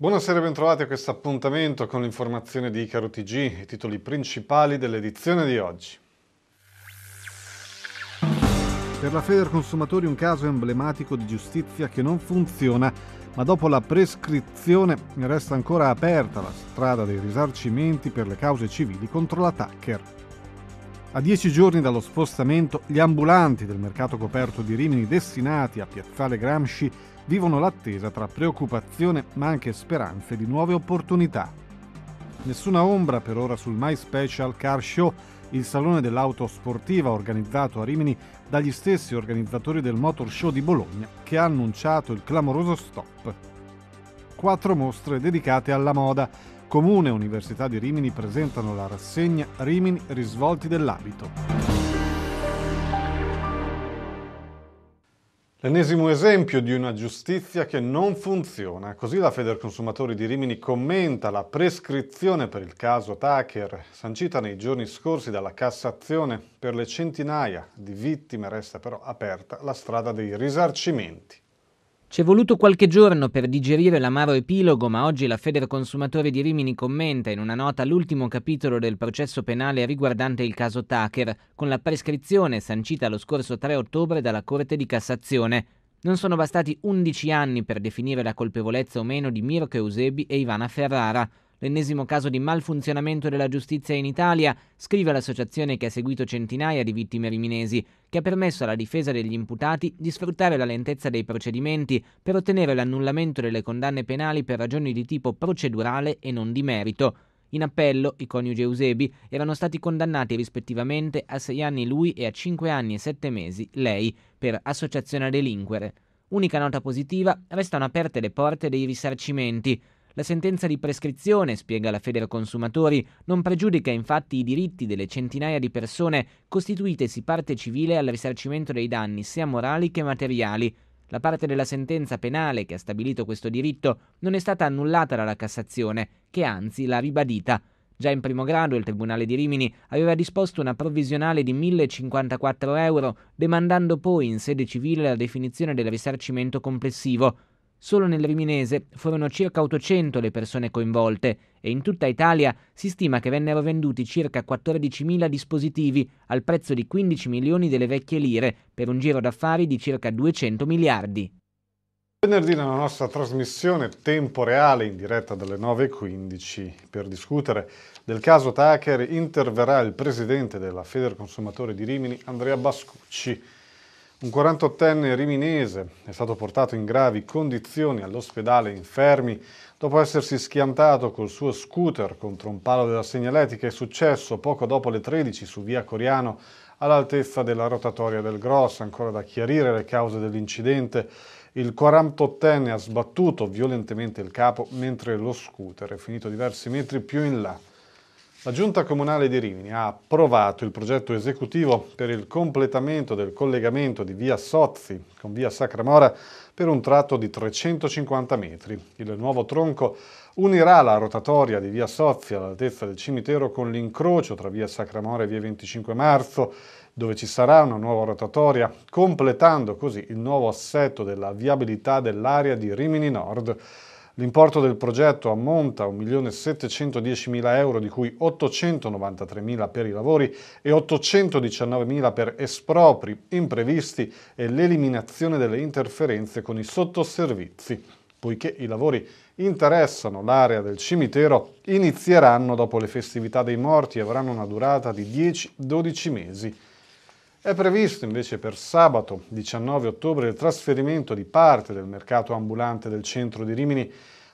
Buonasera e bentrovati a questo appuntamento con l'informazione di Icaro TG, i titoli principali dell'edizione di oggi. Per la Feder Consumatori un caso emblematico di giustizia che non funziona, ma dopo la prescrizione resta ancora aperta la strada dei risarcimenti per le cause civili contro l'attacker. A dieci giorni dallo spostamento, gli ambulanti del mercato coperto di Rimini destinati a Piazzale Gramsci vivono l'attesa tra preoccupazione ma anche speranze di nuove opportunità. Nessuna ombra per ora sul My Special Car Show, il salone dell'auto sportiva organizzato a Rimini dagli stessi organizzatori del Motor Show di Bologna che ha annunciato il clamoroso stop. Quattro mostre dedicate alla moda. Comune e Università di Rimini presentano la rassegna Rimini Risvolti dell'abito. L'ennesimo esempio di una giustizia che non funziona. Così la Federconsumatori di Rimini commenta la prescrizione per il caso Tucker, sancita nei giorni scorsi dalla Cassazione. Per le centinaia di vittime resta però aperta la strada dei risarcimenti. Ci è voluto qualche giorno per digerire l'amaro epilogo, ma oggi la Feder Consumatori di Rimini commenta in una nota l'ultimo capitolo del processo penale riguardante il caso Tucker, con la prescrizione sancita lo scorso 3 ottobre dalla Corte di Cassazione. Non sono bastati 11 anni per definire la colpevolezza o meno di Mirko Eusebi e Ivana Ferrara. L'ennesimo caso di malfunzionamento della giustizia in Italia, scrive l'associazione che ha seguito centinaia di vittime riminesi, che ha permesso alla difesa degli imputati di sfruttare la lentezza dei procedimenti per ottenere l'annullamento delle condanne penali per ragioni di tipo procedurale e non di merito. In appello, i coniugi Eusebi erano stati condannati rispettivamente a sei anni lui e a cinque anni e sette mesi lei per associazione a delinquere. Unica nota positiva, restano aperte le porte dei risarcimenti. La sentenza di prescrizione, spiega la Consumatori, non pregiudica infatti i diritti delle centinaia di persone costituitesi parte civile al risarcimento dei danni sia morali che materiali. La parte della sentenza penale che ha stabilito questo diritto non è stata annullata dalla Cassazione, che anzi l'ha ribadita. Già in primo grado il Tribunale di Rimini aveva disposto una provvisionale di 1.054 euro, demandando poi in sede civile la definizione del risarcimento complessivo. Solo nel Riminese furono circa 800 le persone coinvolte e in tutta Italia si stima che vennero venduti circa 14.000 dispositivi al prezzo di 15 milioni delle vecchie lire per un giro d'affari di circa 200 miliardi. Venerdì nella nostra trasmissione Tempo Reale in diretta dalle 9.15 per discutere del caso Tucker interverrà il presidente della Federconsumatori di Rimini Andrea Bascucci. Un 48enne riminese è stato portato in gravi condizioni all'ospedale infermi dopo essersi schiantato col suo scooter contro un palo della segnaletica. È successo poco dopo le 13 su via Coriano all'altezza della rotatoria del Gross. Ancora da chiarire le cause dell'incidente. Il 48enne ha sbattuto violentemente il capo mentre lo scooter è finito diversi metri più in là. La Giunta Comunale di Rimini ha approvato il progetto esecutivo per il completamento del collegamento di via Sozzi con via Sacramora per un tratto di 350 metri. Il nuovo tronco unirà la rotatoria di via Sozzi all'altezza del cimitero con l'incrocio tra via Sacramora e via 25 marzo, dove ci sarà una nuova rotatoria, completando così il nuovo assetto della viabilità dell'area di Rimini Nord L'importo del progetto ammonta a 1.710.000 euro, di cui 893.000 per i lavori e 819.000 per espropri imprevisti e l'eliminazione delle interferenze con i sottoservizi, poiché i lavori interessano l'area del cimitero inizieranno dopo le festività dei morti e avranno una durata di 10-12 mesi. È previsto invece per sabato 19 ottobre il trasferimento di parte del mercato ambulante del centro di Rimini,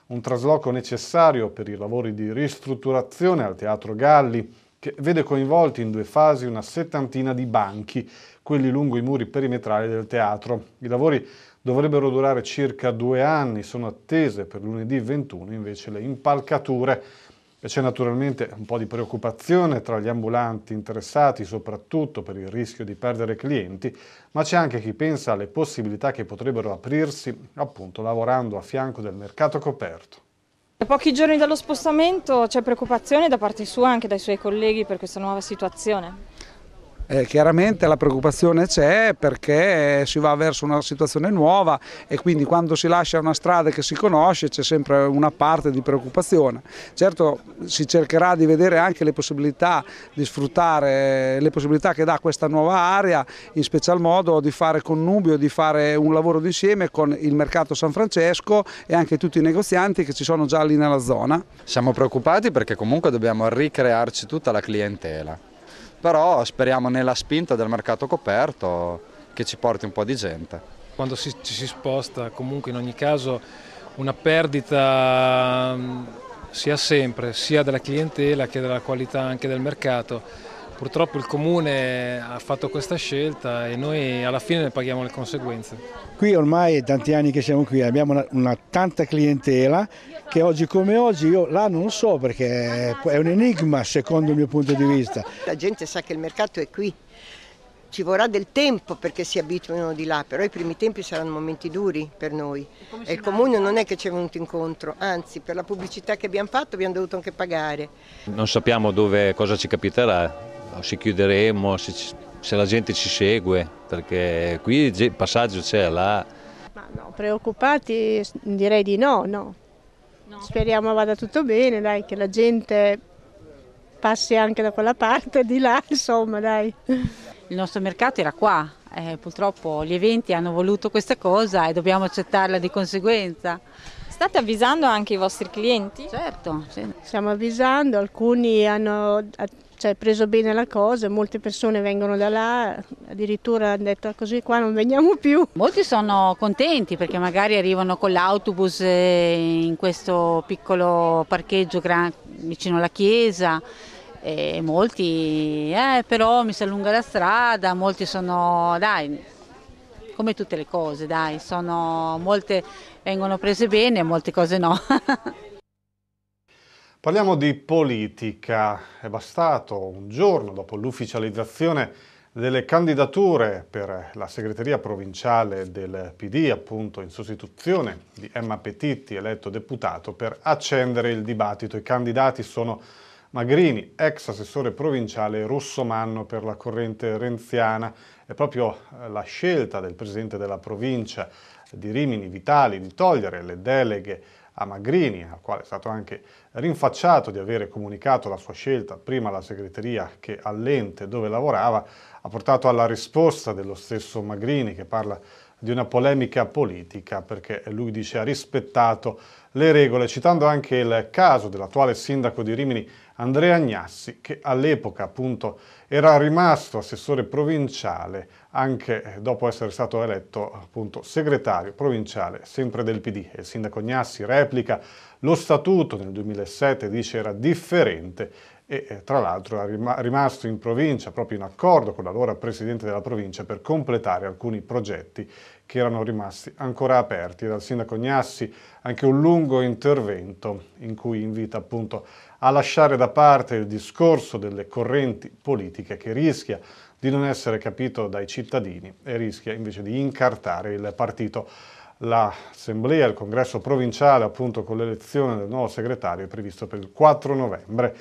un trasloco necessario per i lavori di ristrutturazione al Teatro Galli, che vede coinvolti in due fasi una settantina di banchi, quelli lungo i muri perimetrali del teatro. I lavori dovrebbero durare circa due anni, sono attese per lunedì 21 invece le impalcature e c'è naturalmente un po' di preoccupazione tra gli ambulanti interessati, soprattutto per il rischio di perdere clienti, ma c'è anche chi pensa alle possibilità che potrebbero aprirsi appunto lavorando a fianco del mercato coperto. A pochi giorni dallo spostamento c'è preoccupazione da parte sua e anche dai suoi colleghi per questa nuova situazione. Eh, chiaramente la preoccupazione c'è perché si va verso una situazione nuova e quindi quando si lascia una strada che si conosce c'è sempre una parte di preoccupazione. Certo si cercherà di vedere anche le possibilità di sfruttare le possibilità che dà questa nuova area, in special modo di fare connubio, di fare un lavoro d'insieme con il mercato San Francesco e anche tutti i negozianti che ci sono già lì nella zona. Siamo preoccupati perché comunque dobbiamo ricrearci tutta la clientela però speriamo nella spinta del mercato coperto che ci porti un po' di gente. Quando ci si, si sposta comunque in ogni caso una perdita mm, sia sempre sia della clientela che della qualità anche del mercato Purtroppo il comune ha fatto questa scelta e noi alla fine ne paghiamo le conseguenze. Qui ormai è tanti anni che siamo qui, abbiamo una, una tanta clientela che oggi come oggi io là non lo so perché è un enigma secondo il mio punto di vista. La gente sa che il mercato è qui, ci vorrà del tempo perché si abituino di là, però i primi tempi saranno momenti duri per noi e il comune non è che ci è venuto incontro, anzi per la pubblicità che abbiamo fatto abbiamo dovuto anche pagare. Non sappiamo dove, cosa ci capiterà, si chiuderemo, se, se la gente ci segue, perché qui il passaggio c'è, là... Ma no, preoccupati direi di no, no. no. Speriamo vada tutto bene, dai, che la gente passi anche da quella parte, di là, insomma, dai. Il nostro mercato era qua, eh, purtroppo gli eventi hanno voluto questa cosa e dobbiamo accettarla di conseguenza. State avvisando anche i vostri clienti? Certo. Sì. Stiamo avvisando, alcuni hanno cioè preso bene la cosa, molte persone vengono da là, addirittura hanno detto ah, così qua non veniamo più. Molti sono contenti perché magari arrivano con l'autobus eh, in questo piccolo parcheggio gran, vicino alla chiesa e molti eh, però mi si allunga la strada, molti sono dai come tutte le cose dai, sono molte vengono prese bene e molte cose no. Parliamo di politica. È bastato un giorno dopo l'ufficializzazione delle candidature per la segreteria provinciale del PD, appunto in sostituzione di Emma Petitti, eletto deputato, per accendere il dibattito. I candidati sono Magrini, ex assessore provinciale Rossomanno per la corrente renziana. È proprio eh, la scelta del presidente della provincia di Rimini Vitali di togliere le deleghe a Magrini, al quale è stato anche rinfacciato di avere comunicato la sua scelta prima alla segreteria che all'ente dove lavorava, ha portato alla risposta dello stesso Magrini che parla di una polemica politica perché lui dice ha rispettato le regole, citando anche il caso dell'attuale sindaco di Rimini Andrea Agnassi, che all'epoca appunto era rimasto assessore provinciale anche dopo essere stato eletto appunto segretario provinciale sempre del PD. il sindaco Agnassi replica lo statuto nel 2007 dice era differente e eh, tra l'altro è rimasto in provincia proprio in accordo con l'allora presidente della provincia per completare alcuni progetti che erano rimasti ancora aperti. Dal sindaco Gnassi anche un lungo intervento in cui invita appunto a lasciare da parte il discorso delle correnti politiche che rischia di non essere capito dai cittadini e rischia invece di incartare il partito. L'assemblea, il congresso provinciale appunto con l'elezione del nuovo segretario è previsto per il 4 novembre.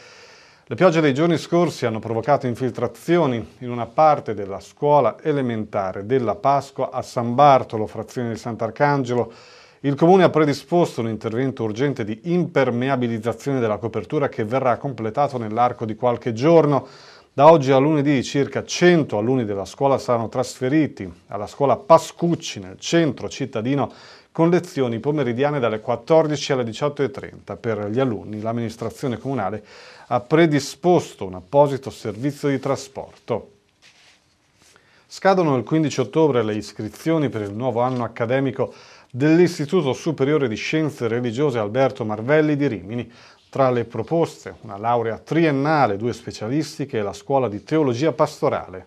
Le piogge dei giorni scorsi hanno provocato infiltrazioni in una parte della scuola elementare della Pasqua a San Bartolo, frazione di Sant'Arcangelo. Il comune ha predisposto un intervento urgente di impermeabilizzazione della copertura che verrà completato nell'arco di qualche giorno. Da oggi a lunedì circa 100 alunni della scuola saranno trasferiti alla scuola Pascucci nel centro cittadino con lezioni pomeridiane dalle 14 alle 18.30. Per gli alunni l'amministrazione comunale ha predisposto un apposito servizio di trasporto. Scadono il 15 ottobre le iscrizioni per il nuovo anno accademico dell'Istituto Superiore di Scienze Religiose Alberto Marvelli di Rimini. Tra le proposte una laurea triennale, due specialistiche e la scuola di teologia pastorale.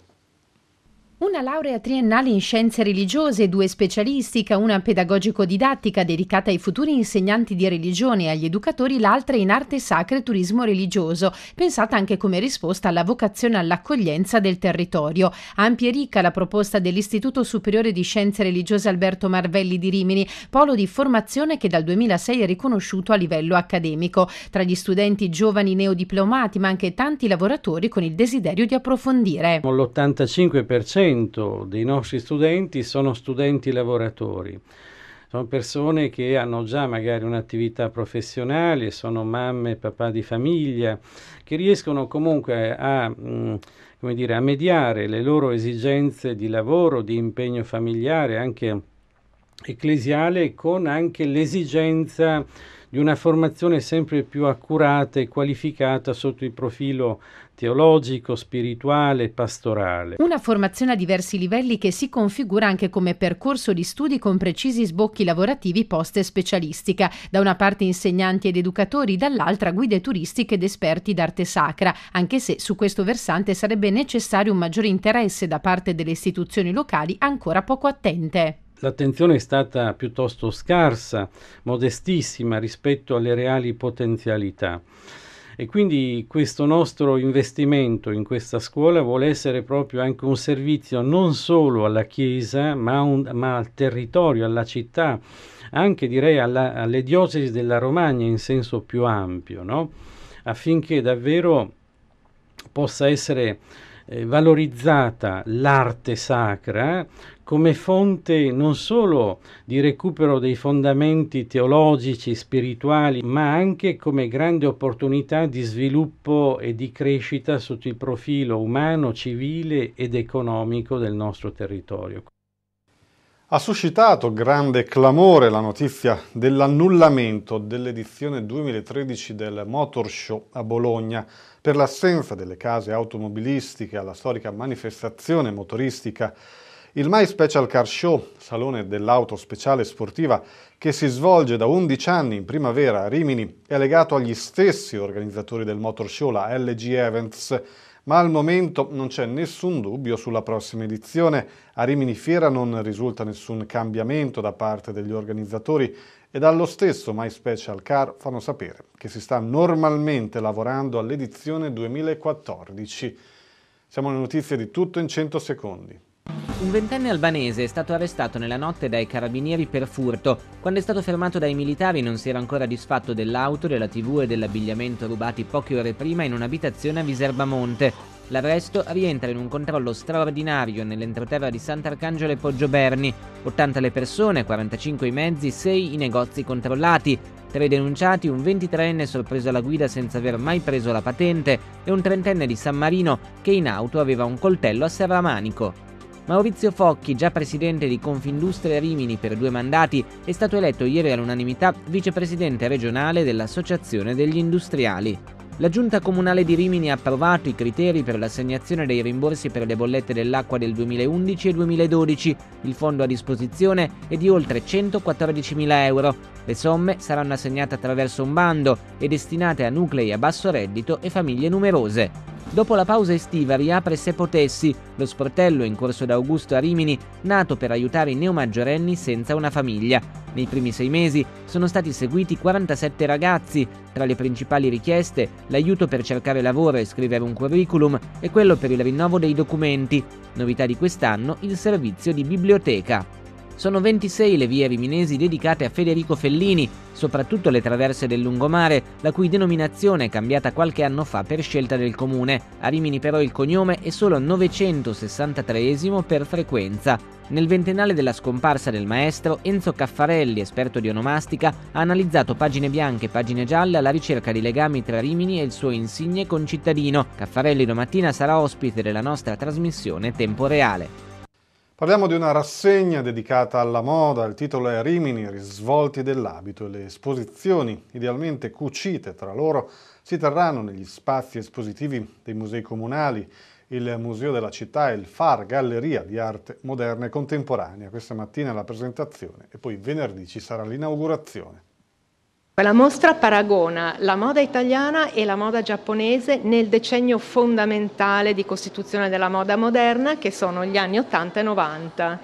Una laurea triennale in scienze religiose, due specialistiche, una pedagogico-didattica dedicata ai futuri insegnanti di religione e agli educatori, l'altra in arte sacra e turismo religioso, pensata anche come risposta alla vocazione all'accoglienza del territorio. Ampia e ricca la proposta dell'Istituto Superiore di Scienze Religiose Alberto Marvelli di Rimini, polo di formazione che dal 2006 è riconosciuto a livello accademico. Tra gli studenti giovani neodiplomati, ma anche tanti lavoratori con il desiderio di approfondire. L'85% cento dei nostri studenti sono studenti lavoratori. Sono persone che hanno già magari un'attività professionale, sono mamme e papà di famiglia, che riescono comunque a, mh, mm, dire, a mediare le loro esigenze di lavoro, di impegno familiare, anche ecclesiale, con anche l'esigenza di una formazione sempre più accurata e qualificata sotto il profilo teologico, spirituale, pastorale. Una formazione a diversi livelli che si configura anche come percorso di studi con precisi sbocchi lavorativi post specialistica, da una parte insegnanti ed educatori, dall'altra guide turistiche ed esperti d'arte sacra, anche se su questo versante sarebbe necessario un maggiore interesse da parte delle istituzioni locali ancora poco attente. L'attenzione è stata piuttosto scarsa, modestissima rispetto alle reali potenzialità e quindi questo nostro investimento in questa scuola vuole essere proprio anche un servizio non solo alla Chiesa, ma, un, ma al territorio, alla città, anche direi alla, alle diocesi della Romagna in senso più ampio, no? affinché davvero possa essere eh, valorizzata l'arte sacra come fonte non solo di recupero dei fondamenti teologici, spirituali, ma anche come grande opportunità di sviluppo e di crescita sotto il profilo umano, civile ed economico del nostro territorio. Ha suscitato grande clamore la notizia dell'annullamento dell'edizione 2013 del Motor Show a Bologna, per l'assenza delle case automobilistiche alla storica manifestazione motoristica il My Special Car Show, salone dell'auto speciale sportiva che si svolge da 11 anni in primavera a Rimini, è legato agli stessi organizzatori del Motor Show, la LG Events, ma al momento non c'è nessun dubbio sulla prossima edizione. A Rimini Fiera non risulta nessun cambiamento da parte degli organizzatori e dallo stesso My Special Car fanno sapere che si sta normalmente lavorando all'edizione 2014. Siamo alle notizie di tutto in 100 secondi. Un ventenne albanese è stato arrestato nella notte dai carabinieri per furto. Quando è stato fermato dai militari non si era ancora disfatto dell'auto, della tv e dell'abbigliamento rubati poche ore prima in un'abitazione a Viserbamonte. L'arresto rientra in un controllo straordinario nell'entroterra di Sant'Arcangelo e Poggio Berni. 80 le persone, 45 i mezzi, 6 i negozi controllati, tra i denunciati un 23enne sorpreso alla guida senza aver mai preso la patente e un trentenne di San Marino che in auto aveva un coltello a serramanico. Maurizio Focchi, già presidente di Confindustria Rimini per due mandati, è stato eletto ieri all'unanimità vicepresidente regionale dell'Associazione degli Industriali. La Giunta Comunale di Rimini ha approvato i criteri per l'assegnazione dei rimborsi per le bollette dell'acqua del 2011 e 2012. Il fondo a disposizione è di oltre 114.000 euro. Le somme saranno assegnate attraverso un bando e destinate a nuclei a basso reddito e famiglie numerose. Dopo la pausa estiva riapre Se Potessi, lo sportello in corso da Augusto a Rimini, nato per aiutare i neomaggiorenni senza una famiglia. Nei primi sei mesi sono stati seguiti 47 ragazzi, tra le principali richieste l'aiuto per cercare lavoro e scrivere un curriculum e quello per il rinnovo dei documenti. Novità di quest'anno il servizio di biblioteca. Sono 26 le vie riminesi dedicate a Federico Fellini, soprattutto le traverse del lungomare, la cui denominazione è cambiata qualche anno fa per scelta del comune. A Rimini però il cognome è solo 963 per frequenza. Nel ventennale della scomparsa del maestro, Enzo Caffarelli, esperto di onomastica, ha analizzato pagine bianche e pagine gialle alla ricerca di legami tra Rimini e il suo insigne concittadino. Caffarelli domattina sarà ospite della nostra trasmissione Tempo Reale. Parliamo di una rassegna dedicata alla moda, il titolo è Rimini, risvolti dell'abito e le esposizioni, idealmente cucite tra loro, si terranno negli spazi espositivi dei musei comunali, il Museo della Città e il FAR, Galleria di Arte Moderna e Contemporanea. Questa mattina la presentazione e poi venerdì ci sarà l'inaugurazione. La mostra paragona la moda italiana e la moda giapponese nel decennio fondamentale di costituzione della moda moderna che sono gli anni 80 e 90.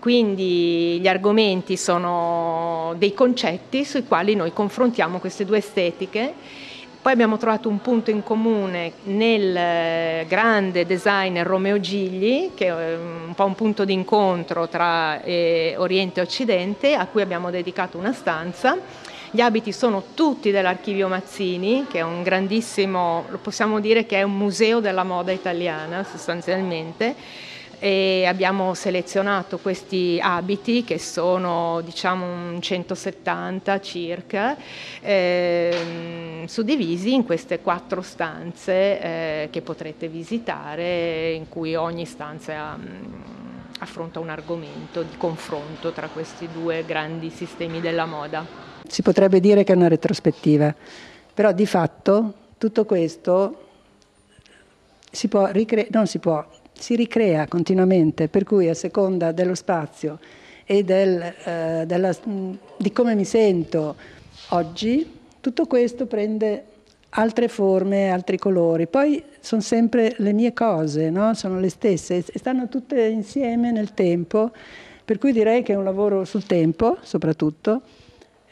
Quindi gli argomenti sono dei concetti sui quali noi confrontiamo queste due estetiche. Poi abbiamo trovato un punto in comune nel eh, grande designer Romeo Gigli, che è ehm, un po' un punto di incontro tra eh, Oriente e Occidente, a cui abbiamo dedicato una stanza gli abiti sono tutti dell'Archivio Mazzini, che è un grandissimo, possiamo dire che è un museo della moda italiana sostanzialmente e abbiamo selezionato questi abiti che sono diciamo 170 circa eh, suddivisi in queste quattro stanze eh, che potrete visitare in cui ogni stanza mm, affronta un argomento di confronto tra questi due grandi sistemi della moda si potrebbe dire che è una retrospettiva, però di fatto tutto questo si, ricre- si, può, si ricrea continuamente, per cui a seconda dello spazio e del, eh, della, di come mi sento oggi, tutto questo prende altre forme, altri colori. Poi sono sempre le mie cose, no? sono le stesse e stanno tutte insieme nel tempo, per cui direi che è un lavoro sul tempo soprattutto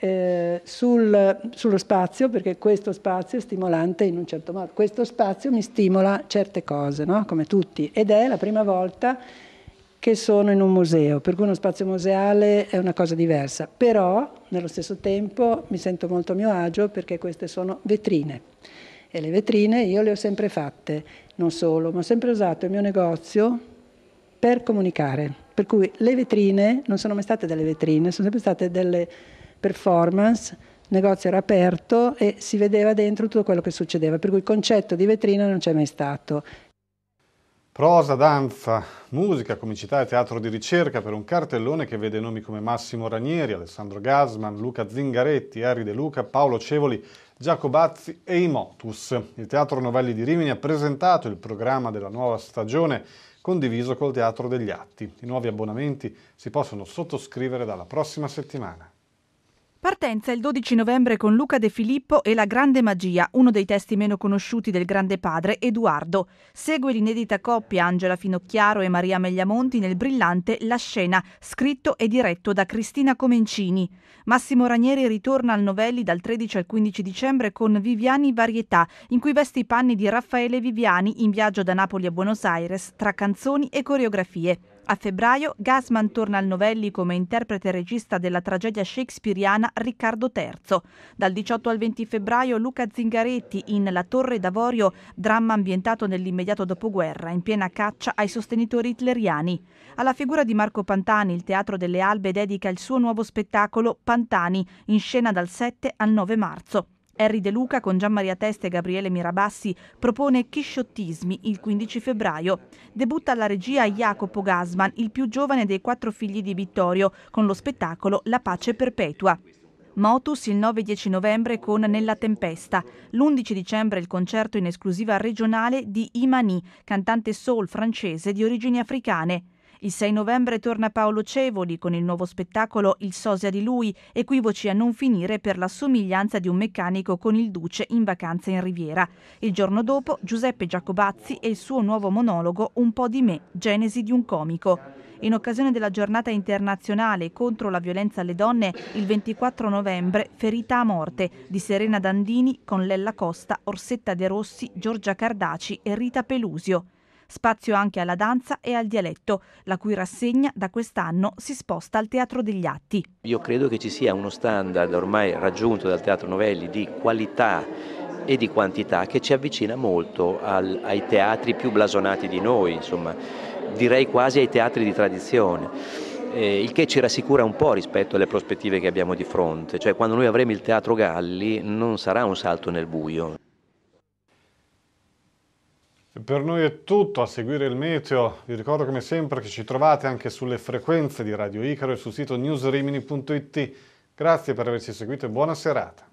eh, sul, sullo spazio, perché questo spazio è stimolante in un certo modo, questo spazio mi stimola certe cose, no? come tutti, ed è la prima volta che sono in un museo, per cui uno spazio museale è una cosa diversa, però nello stesso tempo mi sento molto a mio agio perché queste sono vetrine e le vetrine io le ho sempre fatte, non solo, ma ho sempre usato il mio negozio per comunicare, per cui le vetrine non sono mai state delle vetrine, sono sempre state delle performance, negozio era aperto e si vedeva dentro tutto quello che succedeva, per cui il concetto di vetrina non c'è mai stato. Prosa, danza, musica, comicità e teatro di ricerca per un cartellone che vede nomi come Massimo Ranieri, Alessandro Gasman, Luca Zingaretti, Harry De Luca, Paolo Cevoli, Giacobazzi e i Motus. Il Teatro Novelli di Rimini ha presentato il programma della nuova stagione condiviso col Teatro degli Atti. I nuovi abbonamenti si possono sottoscrivere dalla prossima settimana. Partenza il 12 novembre con Luca De Filippo e La Grande Magia, uno dei testi meno conosciuti del grande padre Eduardo. Segue l'inedita coppia Angela Finocchiaro e Maria Megliamonti nel brillante La scena, scritto e diretto da Cristina Comencini. Massimo Ranieri ritorna al Novelli dal 13 al 15 dicembre con Viviani Varietà, in cui veste i panni di Raffaele Viviani in viaggio da Napoli a Buenos Aires tra canzoni e coreografie. A febbraio Gassman torna al Novelli come interprete e regista della tragedia shakespeariana Riccardo III. Dal 18 al 20 febbraio Luca Zingaretti in La Torre d'Avorio, dramma ambientato nell'immediato dopoguerra, in piena caccia ai sostenitori hitleriani. Alla figura di Marco Pantani, il Teatro delle Albe dedica il suo nuovo spettacolo Pantani, in scena dal 7 al 9 marzo. Henry De Luca con Gian Maria Testa e Gabriele Mirabassi propone Chisciottismi il 15 febbraio. Debutta alla regia Jacopo Gasman, il più giovane dei quattro figli di Vittorio, con lo spettacolo La pace perpetua. Motus il 9-10 novembre con Nella Tempesta, l'11 dicembre il concerto in esclusiva regionale di Imani, cantante soul francese di origini africane. Il 6 novembre torna Paolo Cevoli con il nuovo spettacolo Il sosia di lui, equivoci a non finire per la somiglianza di un meccanico con il duce in vacanza in Riviera. Il giorno dopo Giuseppe Giacobazzi e il suo nuovo monologo Un po' di me, genesi di un comico. In occasione della giornata internazionale contro la violenza alle donne, il 24 novembre, Ferita a morte di Serena Dandini con Lella Costa, Orsetta De Rossi, Giorgia Cardaci e Rita Pelusio. Spazio anche alla danza e al dialetto, la cui rassegna da quest'anno si sposta al Teatro degli Atti. Io credo che ci sia uno standard ormai raggiunto dal Teatro Novelli di qualità e di quantità che ci avvicina molto al, ai teatri più blasonati di noi, insomma, direi quasi ai teatri di tradizione. Eh, il che ci rassicura un po' rispetto alle prospettive che abbiamo di fronte, cioè quando noi avremo il Teatro Galli non sarà un salto nel buio. Per noi è tutto a seguire il meteo. Vi ricordo come sempre che ci trovate anche sulle frequenze di Radio Icaro e sul sito newsrimini.it. Grazie per averci seguito e buona serata.